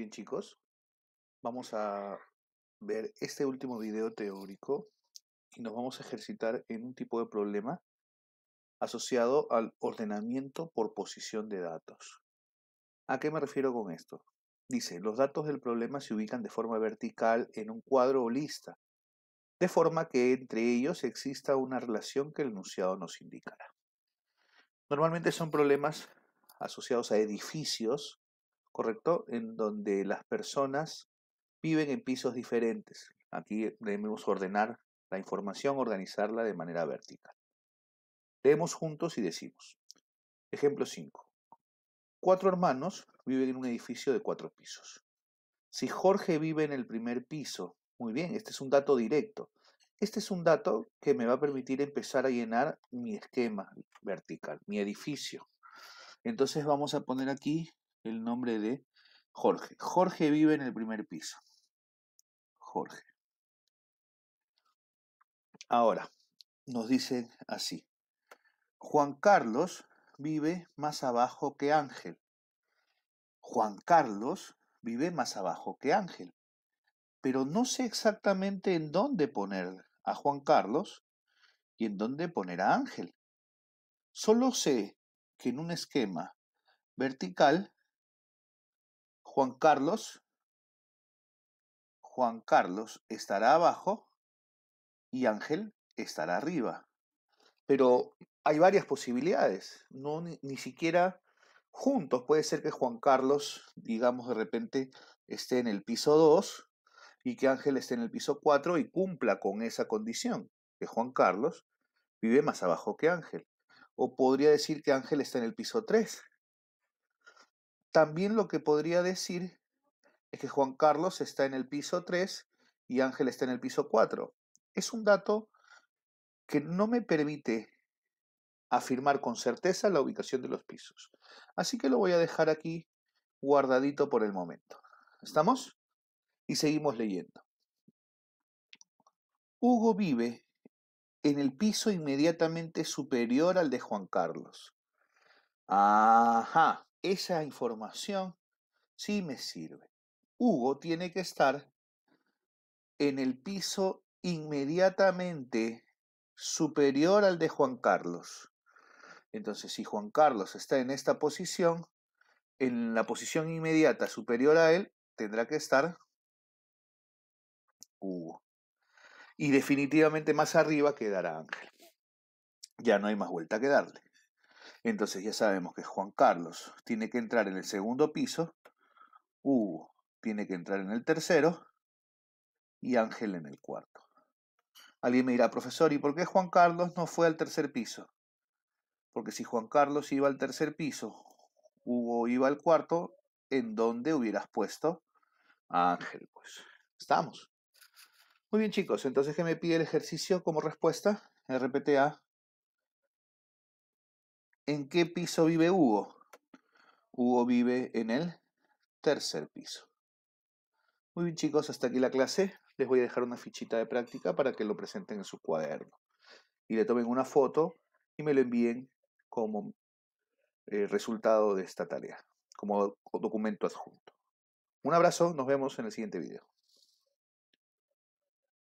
bien chicos, vamos a ver este último video teórico y nos vamos a ejercitar en un tipo de problema asociado al ordenamiento por posición de datos. ¿A qué me refiero con esto? Dice, los datos del problema se ubican de forma vertical en un cuadro o lista, de forma que entre ellos exista una relación que el enunciado nos indicará. Normalmente son problemas asociados a edificios ¿correcto? En donde las personas viven en pisos diferentes. Aquí debemos ordenar la información, organizarla de manera vertical. Leemos juntos y decimos. Ejemplo 5. Cuatro hermanos viven en un edificio de cuatro pisos. Si Jorge vive en el primer piso, muy bien, este es un dato directo. Este es un dato que me va a permitir empezar a llenar mi esquema vertical, mi edificio. Entonces vamos a poner aquí el nombre de Jorge. Jorge vive en el primer piso. Jorge. Ahora, nos dicen así. Juan Carlos vive más abajo que Ángel. Juan Carlos vive más abajo que Ángel. Pero no sé exactamente en dónde poner a Juan Carlos y en dónde poner a Ángel. Solo sé que en un esquema vertical Juan Carlos, Juan Carlos estará abajo y Ángel estará arriba. Pero hay varias posibilidades, no ni, ni, siquiera juntos. Puede ser que Juan Carlos, digamos, de repente esté en el piso 2 y que Ángel esté en el piso 4 y cumpla con esa condición, que Juan Carlos vive más abajo que Ángel. O podría decir que Ángel está en el piso 3 también lo que podría decir es que Juan Carlos está en el piso 3 y Ángel está en el piso 4. Es un dato que no me permite afirmar con certeza la ubicación de los pisos. Así que lo voy a dejar aquí guardadito por el momento. ¿Estamos? Y seguimos leyendo. Hugo vive en el piso inmediatamente superior al de Juan Carlos. Ajá esa información sí me sirve. Hugo tiene que estar en el piso inmediatamente superior al de Juan Carlos. Entonces, si Juan Carlos está en esta posición, en la posición inmediata superior a él, tendrá que estar Hugo. Y definitivamente más arriba quedará Ángel. Ya no hay más vuelta que darle. Entonces ya sabemos que Juan Carlos tiene que entrar en el segundo piso, Hugo tiene que entrar en el tercero y Ángel en el cuarto. Alguien me dirá, profesor, ¿y por qué Juan Carlos no fue al tercer piso? Porque si Juan Carlos iba al tercer piso, Hugo iba al cuarto, ¿en dónde hubieras puesto a Ángel? Pues estamos. Muy bien chicos, entonces ¿qué me pide el ejercicio como respuesta? RPTA ¿En qué piso vive Hugo? Hugo vive en el tercer piso. Muy bien chicos, hasta aquí la clase. Les voy a dejar una fichita de práctica para que lo presenten en su cuaderno. Y le tomen una foto y me lo envíen como eh, resultado de esta tarea, como documento adjunto. Un abrazo, nos vemos en el siguiente video.